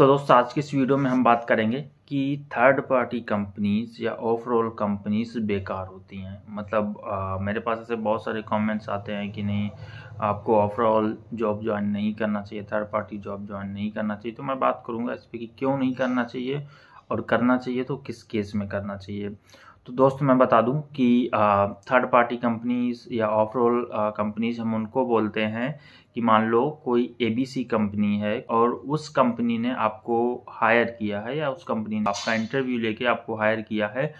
तो दोस्तों आज के इस वीडियो में हम बात करेंगे कि थर्ड पार्टी कंपनीज या ऑफ रोल कंपनीज बेकार होती हैं मतलब आ, मेरे पास ऐसे बहुत सारे कमेंट्स आते हैं कि नहीं आपको ऑफ रोल जॉब ज्वाइन नहीं करना चाहिए थर्ड पार्टी जॉब ज्वाइन नहीं करना चाहिए तो मैं बात करूँगा इस पर कि क्यों नहीं करना चाहिए और करना चाहिए तो किस केस में करना चाहिए तो दोस्तों मैं बता दूं कि थर्ड पार्टी कंपनीज या ऑफ रोल कंपनीज हम उनको बोलते हैं कि मान लो कोई एबीसी कंपनी है और उस कंपनी ने आपको हायर किया है या उस कंपनी ने आपका इंटरव्यू लेके आपको हायर किया है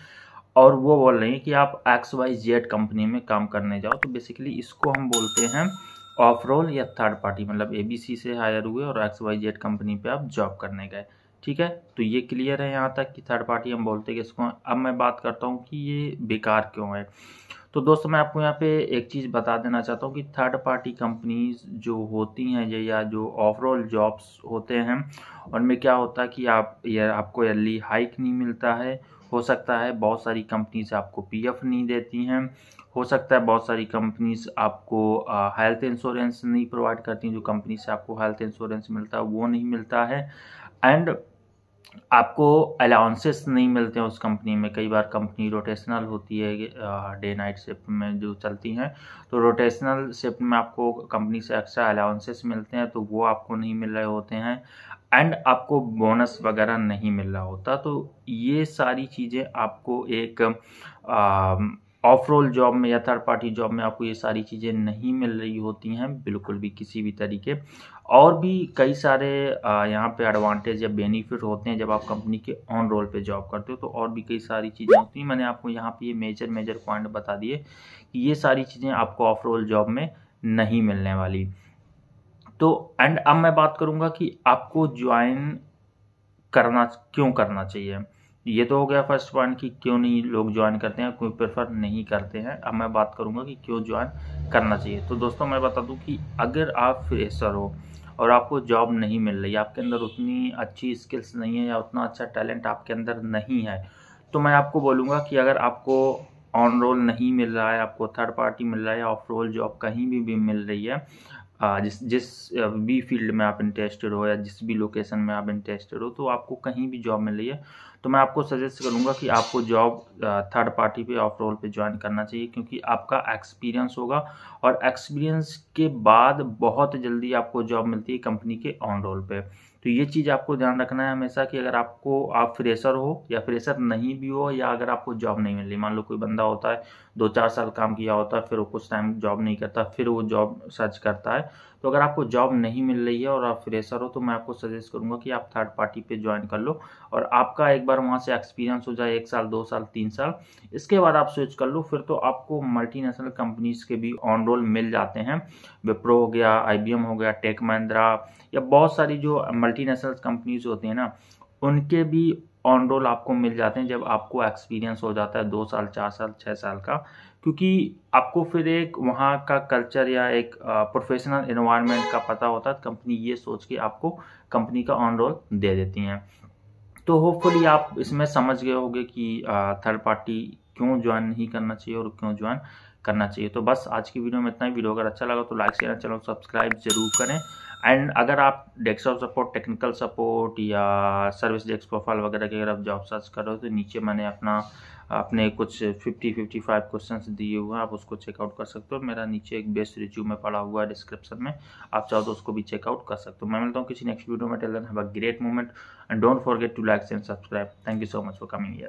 और वो बोल रही है कि आप एक्स वाई जेड कंपनी में काम करने जाओ तो बेसिकली इसको हम बोलते हैं ऑफ रोल या थर्ड पार्टी मतलब एबीसी से हायर हुए और एक्स वाई जेड कंपनी पे आप जॉब करने गए ठीक है तो ये क्लियर है यहाँ तक कि थर्ड पार्टी हम बोलते हैं इसको अब मैं बात करता हूँ कि ये बेकार क्यों है तो दोस्तों मैं आपको यहाँ पे एक चीज़ बता देना चाहता हूँ कि थर्ड पार्टी कंपनीज जो होती हैं ये या जो ओवरऑल जॉब्स होते हैं उनमें क्या होता है कि आप ये आपको एयरली हाइक नहीं मिलता है हो सकता है बहुत सारी कंपनीज आपको पीएफ नहीं देती हैं हो सकता है बहुत सारी कंपनीज आपको हेल्थ इंश्योरेंस नहीं प्रोवाइड करती जो कंपनी से आपको हेल्थ इंश्योरेंस मिलता है वो नहीं मिलता है एंड आपको अलाउंसेस नहीं मिलते हैं उस कंपनी में कई बार कंपनी रोटेशनल होती है डे नाइट शिफ्ट में जो चलती हैं तो रोटेशनल शिफ्ट में आपको कंपनी से एक्स्ट्रा अलाउंसेस मिलते हैं तो वो आपको नहीं मिल रहे होते हैं एंड आपको बोनस वगैरह नहीं मिल रहा होता तो ये सारी चीज़ें आपको एक आ, ऑफ रोल जॉब में या थर्ड पार्टी जॉब में आपको ये सारी चीज़ें नहीं मिल रही होती हैं बिल्कुल भी किसी भी तरीके और भी कई सारे यहाँ पे एडवांटेज या बेनिफिट होते हैं जब आप कंपनी के ऑन रोल पे जॉब करते हो तो और भी कई सारी चीज़ें होती हैं मैंने आपको यहाँ पे ये मेजर मेजर पॉइंट बता दिए कि ये सारी चीज़ें आपको ऑफ रोल जॉब में नहीं मिलने वाली तो एंड अब मैं बात करूँगा कि आपको ज्वाइन करना क्यों करना चाहिए ये तो हो गया फर्स्ट पॉइंट कि क्यों नहीं लोग ज्वाइन करते हैं क्यों प्रेफर नहीं करते हैं अब मैं बात करूँगा कि क्यों ज्वाइन करना चाहिए तो दोस्तों मैं बता दूँ कि अगर आप फ्रेशर हो और आपको जॉब नहीं मिल रही आपके अंदर उतनी अच्छी स्किल्स नहीं है या उतना अच्छा टैलेंट आपके अंदर नहीं है तो मैं आपको बोलूँगा कि अगर आपको ऑन रोल नहीं मिल रहा है आपको थर्ड पार्टी मिल रहा है ऑफ रोल जॉब कहीं भी, भी मिल रही है जिस जिस भी फील्ड में आप इंटरेस्टेड हो या जिस भी लोकेशन में आप इंटरेस्टेड हो तो आपको कहीं भी जॉब मिल रही है तो मैं आपको सजेस्ट करूंगा कि आपको जॉब थर्ड पार्टी पे ऑफ रोल पे ज्वाइन करना चाहिए क्योंकि आपका एक्सपीरियंस होगा और एक्सपीरियंस के बाद बहुत जल्दी आपको जॉब मिलती है कंपनी के ऑन रोल पर तो ये चीज़ आपको ध्यान रखना है हमेशा कि अगर आपको आप फ्रेशर हो या फ्रेशर नहीं भी हो या अगर आपको जॉब नहीं मिल रही मान लो कोई बंदा होता है दो चार साल काम किया होता है फिर वो कुछ टाइम जॉब नहीं करता फिर वो जॉब सर्च करता है तो अगर आपको जॉब नहीं मिल रही है और आप फ्रेशर हो तो मैं आपको सजेस्ट करूँगा कि आप थर्ड पार्टी पर ज्वाइन कर लो और आपका एक बार वहाँ से एक्सपीरियंस हो जाए एक साल दो साल तीन साल इसके बाद आप स्विच कर लो फिर तो आपको मल्टीनेशनल कंपनीज के भी ऑन रोल मिल जाते हैं विप्रो हो गया आई हो गया टेक महिंद्रा या बहुत सारी जो मल्टीनेशनल कंपनीज होती हैं ना उनके भी ऑन रोल आपको मिल जाते हैं जब आपको एक्सपीरियंस हो जाता है दो साल चार साल छः साल का क्योंकि आपको फिर एक वहाँ का कल्चर या एक प्रोफेशनल इन्वायरमेंट का पता होता है कंपनी तो ये सोच के आपको कंपनी का ऑन रोल दे देती हैं तो होपफुली आप इसमें समझ गए होंगे कि थर्ड पार्टी क्यों ज्वाइन नहीं करना चाहिए और क्यों ज्वाइन करना चाहिए तो बस आज की वीडियो में इतना ही वीडियो अगर अच्छा लगा तो लाइक शेयर चैनल सब्सक्राइब जरूर करें एंड अगर आप डेस्कटॉप सपोर्ट टेक्निकल सपोर्ट या सर्विस डेस्क प्रोफाइल वगैरह की अगर आप जॉब सर्च करो तो नीचे मैंने अपना अपने कुछ फिफ्टी फिफ्टी फाइव क्वेश्चन दिए हुए हैं आप उसको चेकआउट कर सकते हो मेरा नीचे एक बेस्ट रिज्यूम में पड़ा हुआ है डिस्क्रिप्शन में आप चाहो तो उसको भी चेकआउट कर सकते हो मैं मिलता हूँ किसी नेक्स्ट वीडियो में till then have a great moment and don't forget to like and subscribe thank you so much for coming year